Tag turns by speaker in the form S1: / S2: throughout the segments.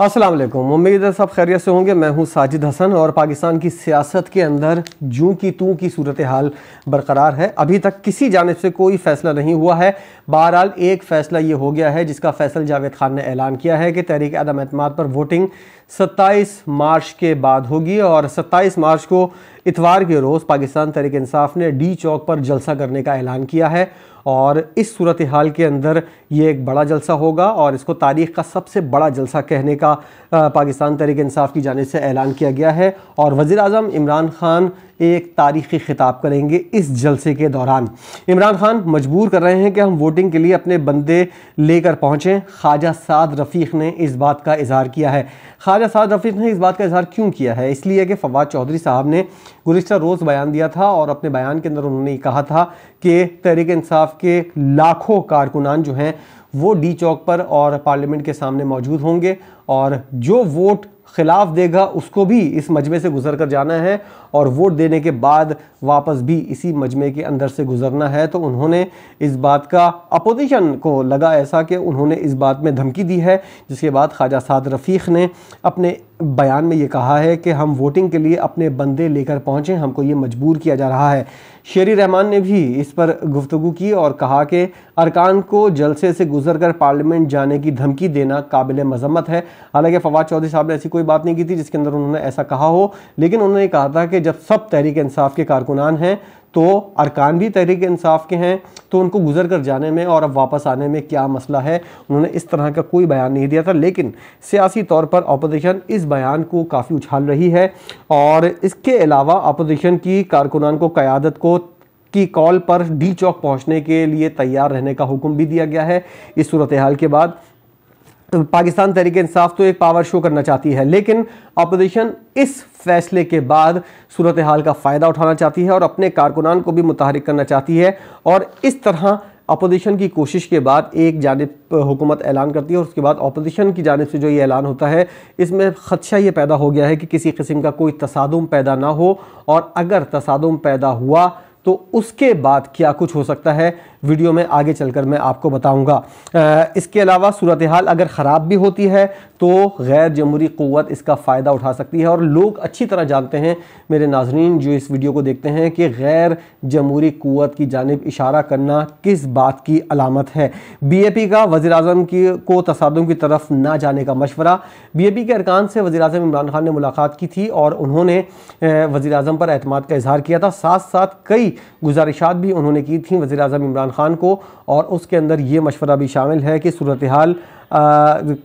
S1: वालेकुम उम्मीद है सब खैरियत से होंगे मैं हूं साजिद हसन और पाकिस्तान की सियासत के अंदर जूं की तू की सूरत हाल बरकरार है अभी तक किसी जानब से कोई फैसला नहीं हुआ है बहरहाल एक फ़ैसला ये हो गया है जिसका फैसल जावेद खान ने ऐलान किया है कि तहरीक अदम एतम पर वोटिंग 27 मार्च के बाद होगी और 27 मार्च को इतवार के रोज़ पाकिस्तान तहरीक इंसाफ ने डी चौक पर जलसा करने का ऐलान किया है और इस सूरत हाल के अंदर ये एक बड़ा जलसा होगा और इसको तारीख़ का सबसे बड़ा जलसा कहने का पाकिस्तान तहरीक इंसाफ की जानब से ऐलान किया गया है और वज़ी अजम इमरान खान एक तारीखी खिताब करेंगे इस जलसे के दौरान इमरान खान मजबूर कर रहे हैं कि हम वोटिंग के लिए अपने बंदे लेकर पहुँचें ख्वाजा साद रफ़ीक ने इस बात का इजहार किया है ख्वाजा साद रफ़ीक ने इस बात का इजहार क्यों किया है इसलिए कि फवाद चौधरी साहब ने गुजशत रोज़ बयान दिया था और अपने बयान के अंदर उन्होंने कहा था कि तहरीक इंसाफ के लाखों कारकुनान जो हैं वो डी चौक पर और पार्लियामेंट के सामने मौजूद होंगे और जो वोट खिलाफ देगा उसको भी इस मजमे से गुजर कर जाना है और वोट देने के बाद वापस भी इसी मजमे के अंदर से गुजरना है तो उन्होंने इस बात का अपोजिशन को लगा ऐसा कि उन्होंने इस बात में धमकी दी है जिसके बाद ख्वाजा साद रफ़ीक ने अपने बयान में ये कहा है कि हम वोटिंग के लिए अपने बंदे लेकर पहुँचें हमको ये मजबूर किया जा रहा है शेरी रहमान ने भी इस पर गुफ्तु की और कहा कि अरकान को जलसे से गुजर कर पार्लियामेंट जाने की धमकी देना काबिल मजम्मत है हालांकि फवाद चौधरी साहब ने ऐसी कोई बात नहीं की थी जिसके अंदर उन्होंने ऐसा कहा हो लेकिन उन्होंने कहा था कि जब सब तहरीक इंसाफ के कारकुनान हैं तो अरकान भी तहरीक इंसाफ के हैं तो उनको गुजर कर जाने में और अब वापस आने में क्या मसला है उन्होंने इस तरह का कोई बयान नहीं दिया था लेकिन सियासी तौर पर अपोजिशन इस बयान को काफ़ी उछाल रही है और इसके अलावा अपोजिशन की कारकुनान को क़्यादत को की कॉल पर डी चौक पहुंचने के लिए तैयार रहने का हुक्म भी दिया गया है इस सूरत हाल के बाद तो पाकिस्तान तरीके इंसाफ तो एक पावर शो करना चाहती है लेकिन अपोजिशन इस फैसले के बाद सूरत हाल का फ़ायदा उठाना चाहती है और अपने कारकुनान को भी मुतहरक करना चाहती है और इस तरह अपोजिशन की कोशिश के बाद एक जानब हुकूमत ऐलान करती है और उसके बाद अपोजिशन की जानब से जो ये ऐलान होता है इसमें खदशा ये पैदा हो गया है कि किसी किस्म का कोई तसादम पैदा ना हो और अगर तसादम पैदा हुआ तो उसके बाद क्या कुछ हो सकता है वीडियो में आगे चलकर मैं आपको बताऊंगा इसके अलावा सूरत हाल अगर ख़राब भी होती है तो गैर जमहूरी क़वत इसका फ़ायदा उठा सकती है और लोग अच्छी तरह जानते हैं मेरे नाजरीन जो इस वीडियो को देखते हैं कि गैर जमहूरी क़वत की जानब इशारा करना किस बात की अलामत है बी ए पी का वज़ी अजम की को तसादम की तरफ ना जाने का मशवरा बी ए पी के अरकान से वज़ी अजम इमरान खान ने मुलाकात की थी और उन्होंने वज़ी अजम पर अहतमाद का इजहार किया था साथ साथ कई गुजारिशात भी उन्होंने की थी वज़ी अजम इमरान खान को और उसके अंदर ये मशवरा भी शामिल है कि सूरत हाल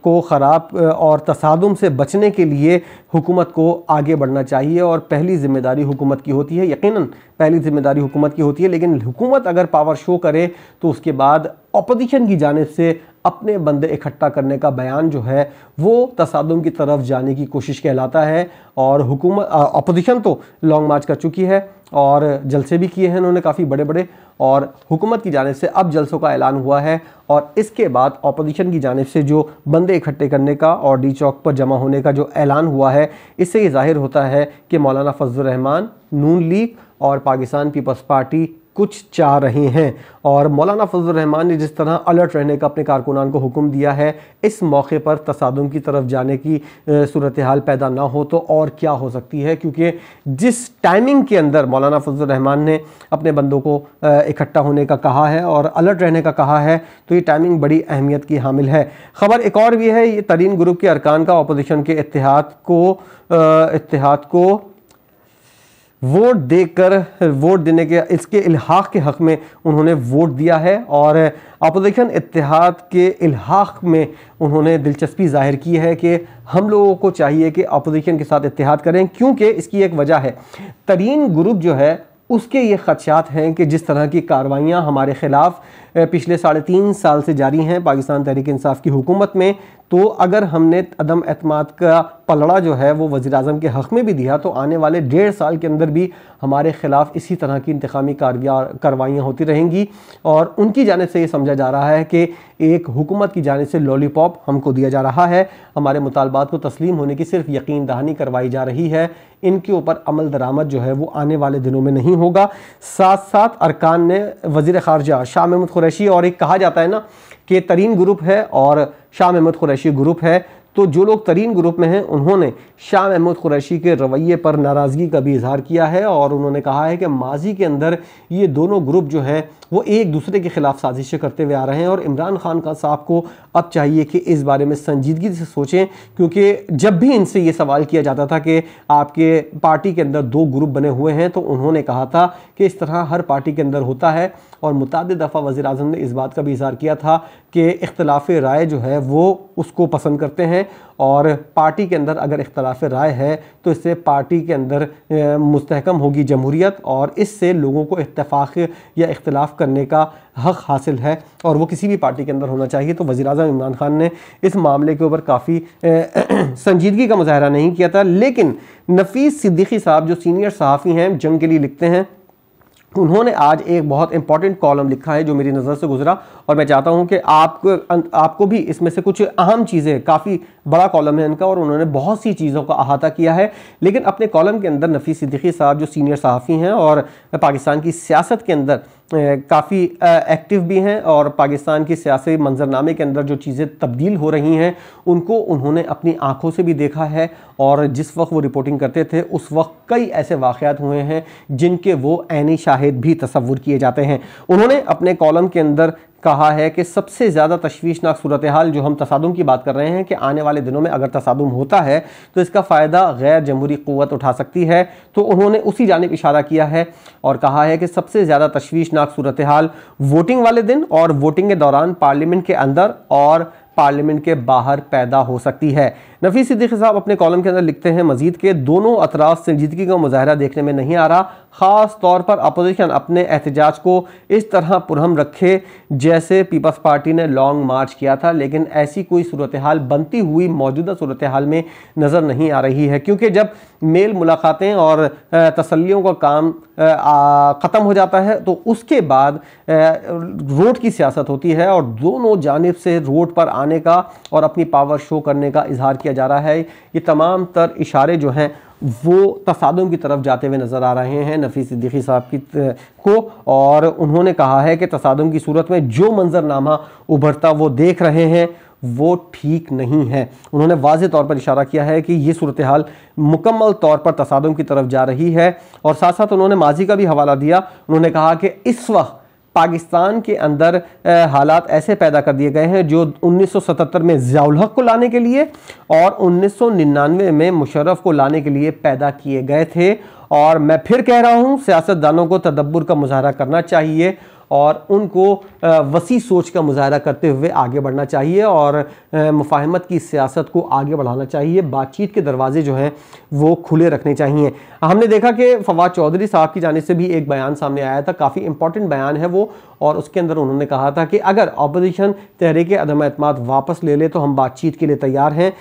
S1: को ख़राब और तसादम से बचने के लिए हुकूमत को आगे बढ़ना चाहिए और पहली ज़िम्मेदारी हुकूमत की होती है यकीनन पहली ज़िम्मेदारी हुकूमत की होती है लेकिन हुकूमत अगर पावर शो करे तो उसके बाद अपोजिशन की जानब से अपने बंदे इकट्ठा करने का बयान जो है वो तसादम की तरफ जाने की कोशिश कहलाता है और हुकूमत अपोजिशन तो लॉन्ग मार्च कर चुकी है और जलसे भी किए हैं उन्होंने काफ़ी बड़े बड़े और हुकूमत की जानब से अब जलसों का ऐलान हुआ है और इसके बाद अपोजिशन की जानब से जो बंदे इकट्ठे करने का और डी चौक पर जमा होने का जो ऐलान हुआ है इससे ये जाहिर होता है कि मौलाना फजल रहमान नून लीग और पाकिस्तान पीपल्स पार्टी कुछ चाह रहे हैं और मौलाना फजल रहमान ने जिस तरह अलर्ट रहने का अपने कारकुनान को हुक्म दिया है इस मौके पर तसादम की तरफ जाने की सूरत हाल पैदा ना हो तो और क्या हो सकती है क्योंकि जिस टाइमिंग के अंदर मौलाना फजल रहमान ने अपने बंदों को इकट्ठा होने का कहा है और अलर्ट रहने का कहा है तो ये टाइमिंग बड़ी अहमियत की हामिल है खबर एक और भी है ये तरीन ग्रुप के अरकान का अपोजिशन के इतिहाद को इतिहाद को वोट देकर वोट देने के इसके इलाहा के हक़ में उन्होंने वोट दिया है और अपोजिशन इतिहाद के इलाहा में उन्होंने दिलचस्पी जाहिर की है कि हम लोगों को चाहिए कि अपोजिशन के साथ इतिहाद करें क्योंकि इसकी एक वजह है तरीन ग्रुप जो है उसके ये खदशात हैं कि जिस तरह की कार्रवाइयाँ हमारे ख़िलाफ़ पिछले साढ़े तीन साल से जारी हैं पाकिस्तान तहरीक इंसाफ की हुकूमत में तो अगर हमने अदम अतमाद का पलड़ा जो है वो वज़ी अजम के हक़ में भी दिया तो आने वाले डेढ़ साल के अंदर भी हमारे ख़िलाफ़ इसी तरह की इंतकामी कार्रवाइयाँ होती रहेंगी और उनकी जानब से ये समझा जा रहा है कि एक हुकूमत की जानब से लॉलीपॉप हमको दिया जा रहा है हमारे मुतालबात को तस्लीम होने की सिर्फ यकीन दहानी करवाई जा रही है इनके ऊपर अमल दरामद जो है वो आने वाले दिनों में नहीं होगा साथ साथ अरकान ने वज़ी ख़ारजा शाह महमूद कुरैशी और एक कहा जाता है ना के तरीन ग्रुप है और शाह महमूद कुरैशी ग्रुप है तो जो लोग तरीन ग्रुप में हैं उन्होंने शाह महमूद कुरैशी के रवैये पर नाराज़गी का भी इजहार किया है और उन्होंने कहा है कि माजी के अंदर ये दोनों ग्रुप जो हैं वो एक दूसरे के ख़िलाफ़ साजिशें करते हुए आ रहे हैं और इमरान खान का साहब को अब चाहिए कि इस बारे में संजीदगी से सोचें क्योंकि जब भी इनसे ये सवाल किया जाता था कि आपके पार्टी के अंदर दो ग्रुप बने हुए हैं तो उन्होंने कहा था कि इस तरह हर पार्टी के अंदर होता है और मुतद दफ़ा वज़ी अजम ने इस बात का भी इजहार किया था के इख्तलाफ राय जो है वो उसको पसंद करते हैं और पार्टी के अंदर अगर इख्तलाफ राय है तो इससे पार्टी के अंदर मस्तकम होगी जमहूरीत और इससे लोगों को इतफ़ाक़ या इख्तलाफ करने का हक़ हासिल है और वो किसी भी पार्टी के अंदर होना चाहिए तो वज़ी अजम इमरान ख़ान ने इस मामले के ऊपर काफ़ी संजीदगी का मुजाहरा नहीं किया था लेकिन नफीस सिद्दीकी साहब जो सीनियर सहाफ़ी हैं जंग के लिए लिखते हैं उन्होंने आज एक बहुत इंपॉर्टेंट कॉलम लिखा है जो मेरी नज़र से गुजरा और मैं चाहता हूं कि आपको अं, आपको भी इसमें से कुछ अहम चीज़ें काफ़ी बड़ा कॉलम है इनका और उन्होंने बहुत सी चीज़ों का अहाता किया है लेकिन अपने कॉलम के अंदर नफी सिद्दीकी साहब जो सीनियर सहाफ़ी हैं और पाकिस्तान की सियासत के अंदर काफ़ी एक्टिव भी हैं और पाकिस्तान की सियासी मंजरनामे के अंदर जो चीज़ें तब्दील हो रही हैं उनको उन्होंने अपनी आंखों से भी देखा है और जिस वक्त वो रिपोर्टिंग करते थे उस वक्त कई ऐसे वाक़ात हुए हैं जिनके वो ऐनी शाहिद भी तस्वुर किए जाते हैं उन्होंने अपने कॉलम के अंदर कहा है कि सबसे ज़्यादा तशवीशनाक सूरत हाल जो हम तसादम की बात कर रहे हैं कि आने वाले दिनों में अगर तसादम होता है तो इसका फ़ायदा गैर जमहूरी क़वत उठा सकती है तो उन्होंने उसी जानब इशारा किया है और कहा है कि सबसे ज़्यादा तशवीशनाक सूरत हाल वोटिंग वाले दिन और वोटिंग के दौरान पार्लियामेंट के अंदर और पार्लियामेंट के बाहर पैदा हो सकती है नफी सिद्दीकी साहब अपने कॉलम के अंदर लिखते हैं मजीद के दोनों अतराज संजीदगी का मुजाहरा देखने में नहीं आ रहा ख़ास तौर पर अपोजिशन अपने एहतजाज को इस तरह पुरहम रखे जैसे पीपल्स पार्टी ने लॉन्ग मार्च किया था लेकिन ऐसी कोई सूरत हाल बनती हुई मौजूदा सूरत हाल में नज़र नहीं आ रही है क्योंकि जब मेल मुलाकातें और तसलियों का काम ख़त्म हो जाता है तो उसके बाद रोड की सियासत होती है और दोनों जानब से रोड पर आने का और अपनी पावर शो करने का इजहार किया किया जा रहा है ये तमाम तर इशारे जो हैं वो तसादम की तरफ जाते हुए नज़र आ रहे हैं नफी सिद्दीकी साहब की को और उन्होंने कहा है कि तसादम की सूरत में जो मंजरनामा उभरता वो देख रहे हैं वो ठीक नहीं है उन्होंने वाज तौर पर इशारा किया है कि ये सूरत हाल मुकम्मल तौर पर तसादम की तरफ जा रही है और साथ साथ उन्होंने माजी का भी हवाला दिया उन्होंने कहा कि इस वक्त पाकिस्तान के अंदर हालात ऐसे पैदा कर दिए गए हैं जो 1977 में ज़ियाउल हक को लाने के लिए और 1999 में मुशर्रफ को लाने के लिए पैदा किए गए थे और मैं फिर कह रहा हूँ सियासतदानों को तदब्बर का मुजाहरा करना चाहिए और उनको वसी सोच का मुजाहरा करते हुए आगे बढ़ना चाहिए और मुफाहमत की सियासत को आगे बढ़ाना चाहिए बातचीत के दरवाजे जो हैं वो खुले रखने चाहिए हमने देखा कि फवाद चौधरी साहब की जाने से भी एक बयान सामने आया था काफ़ी इंपॉर्टेंट बयान है वो और उसके अंदर उन्होंने कहा था कि अगर अपोजिशन तहरीक अदम अतमाद वापस ले ले तो हम बातचीत के लिए तैयार हैं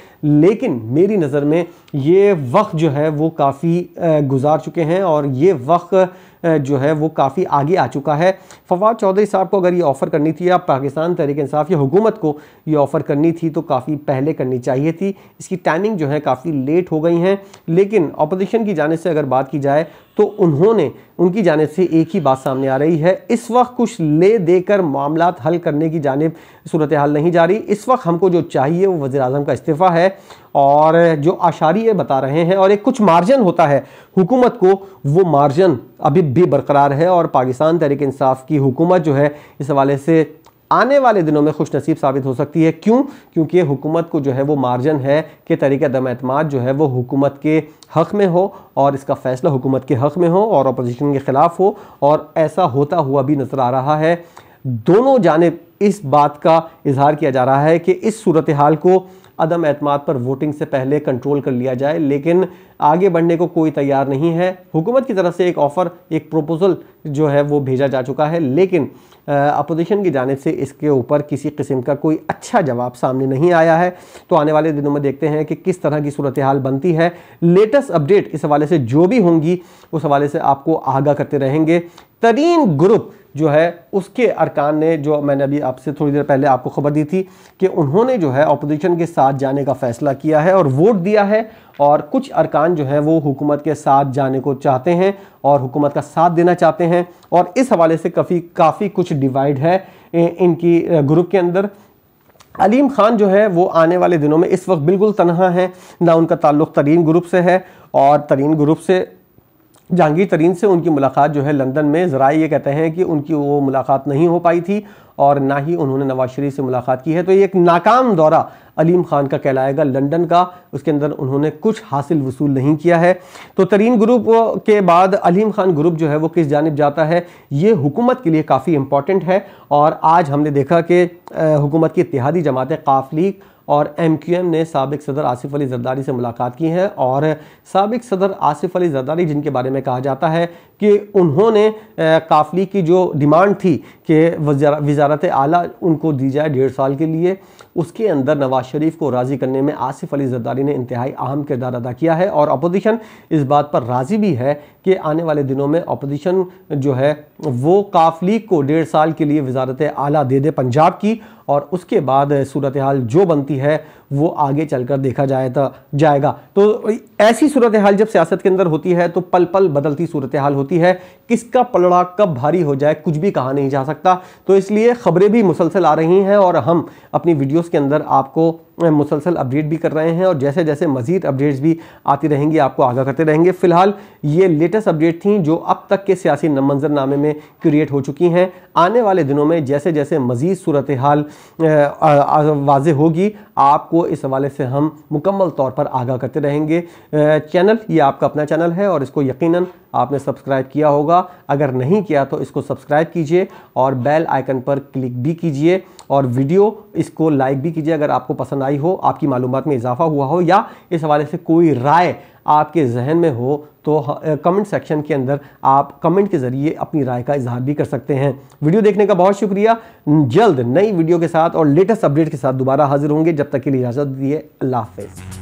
S1: लेकिन मेरी नज़र में ये वक्त जो है वो काफ़ी गुजार चुके हैं और ये वक्त जो है वो काफ़ी आगे आ चुका है फवाद चौधरी साहब को अगर ये ऑफ़र करनी थी या पाकिस्तान तहरीक इंसाफ या हुकूमत को ये ऑफ़र करनी थी तो काफ़ी पहले करनी चाहिए थी इसकी टाइमिंग जो है काफ़ी लेट हो गई हैं लेकिन अपोजिशन की जानब से अगर बात की जाए तो उन्होंने उनकी जानब से एक ही बात सामने आ रही है इस वक्त कुछ ले देकर मामला हल करने की जानब सूरत हाल नहीं जा रही इस वक्त हमको जो चाहिए वो वजी अजम का इस्तीफ़ा है और जो आशारी बता रहे हैं और एक कुछ मार्जन होता है हुकूमत को वो मार्जन अभी भी बरकरार है और पाकिस्तान तहरीक इंसाफ की हुकूमत जो है इस हवाले से आने वाले दिनों में खुश नसीब साबित हो सकती है क्यों क्योंकि हुकूमत को जो है वो मार्जन है कि तरीके दम अतमाद जो है वो हुकूमत के हक़ में हो और इसका फैसला हुकूमत के हक़ में हो और अपोजिशन के ख़िलाफ़ हो और ऐसा होता हुआ भी नज़र आ रहा है दोनों जानब इस बात का इजहार किया जा रहा है कि इस सूरत हाल को अदम एतमाद पर वोटिंग से पहले कंट्रोल कर लिया जाए लेकिन आगे बढ़ने को कोई तैयार नहीं है हुकूमत की तरफ से एक ऑफ़र एक प्रोपोज़ल जो है वो भेजा जा चुका है लेकिन अपोजिशन की जानब से इसके ऊपर किसी किस्म का कोई अच्छा जवाब सामने नहीं आया है तो आने वाले दिनों में देखते हैं कि किस तरह की सूरत हाल बनती है लेटेस्ट अपडेट इस हवाले से जो भी होंगी उस हवाले से आपको आगाह करते रहेंगे तरीन ग्रुप जो है उसके अरकान ने जो मैंने अभी आपसे थोड़ी देर पहले आपको खबर दी थी कि उन्होंने जो है अपोजिशन के साथ जाने का फैसला किया है और वोट दिया है और कुछ अरकान जो है वो हुकूमत के साथ जाने को चाहते हैं और हुकूमत का साथ देना चाहते हैं और इस हवाले से काफ़ी काफ़ी कुछ डिवाइड है इनकी ग्रुप के अंदर अलीम खान जो है वो आने वाले दिनों में इस वक्त बिल्कुल तनहा है ना उनका ताल्लुक़ तरीन ग्रुप से है और तरीन ग्रुप से जहांगीर तरीन से उनकी मुलाकात जो है लंदन में ज़रा ये कहते हैं कि उनकी वो मुलाकात नहीं हो पाई थी और ना ही उन्होंने नवाज शरीफ से मुलाकात की है तो ये एक नाकाम दौरा अलीम खान का कहलाएगा लंदन का उसके अंदर उन्होंने कुछ हासिल वसूल नहीं किया है तो तरीन ग्रुप के बाद अलीम खान ग्रुप जो है वो किस जानब जाता है ये हुकूमत के लिए काफ़ी इंपॉर्टेंट है और आज हमने देखा कि हुकूमत की इतिहादी जमातें काफ लीग और एम ने सबक सदर आसिफ अली जरदारी से मुलाकात की है और सबक सदर आसिफ अली जरदारी जिनके बारे में कहा जाता है कि उन्होंने काफली की जो डिमांड थी कि वजारत आला उनको दी जाए डेढ़ साल के लिए उसके अंदर नवाज शरीफ को राज़ी करने में आसिफ अली जरदारी ने इंतहाई अहम किरदार अदा किया है और अपोजिशन इस बात पर राज़ी भी है कि आने वाले दिनों में अपोजिशन जो है वो काफलीग को डेढ़ साल के लिए वजारत आला दे दे पंजाब की और उसके बाद सूरत हाल जो बनती है वो आगे चलकर देखा जाए तो, जाएगा तो ऐसी सूरत हाल जब सियासत के अंदर होती है तो पल पल बदलती सूरत हाल होती होती है किसका पलड़ा कब भारी हो जाए कुछ भी कहा नहीं जा सकता तो इसलिए खबरें भी मुसलसल आ रही हैं और हम अपनी वीडियोस के अंदर आपको मुसलसल अपडेट भी कर रहे हैं और जैसे जैसे मजीद अपडेट्स भी आती रहेंगी आपको आगाह करते रहेंगे फिलहाल ये लेटेस्ट अपडेट थी जो अब तक के सियासी मंजरनामे में क्रिएट हो चुकी हैं आने वाले दिनों में जैसे जैसे मजीद सूरत हाल वाज होगी आपको इस हवाले से हम मुकम्मल तौर पर आगाह करते रहेंगे चैनल ये आपका अपना चैनल है और इसको यकीन आपने सब्सक्राइब किया होगा होगा अगर नहीं किया तो इसको सब्सक्राइब कीजिए और बेल आइकन पर क्लिक भी कीजिए और वीडियो इसको लाइक भी कीजिए अगर आपको पसंद आई हो आपकी मालूम में इजाफा हुआ हो या इस हवाले से कोई राय आपके जहन में हो तो कमेंट सेक्शन के अंदर आप कमेंट के ज़रिए अपनी राय का इजहार भी कर सकते हैं वीडियो देखने का बहुत शुक्रिया जल्द नई वीडियो के साथ और लेटेस्ट अपडेट के साथ दोबारा हाजिर होंगे जब तक के लिए इजाज़त दीजिए अल्लाह हाफिज़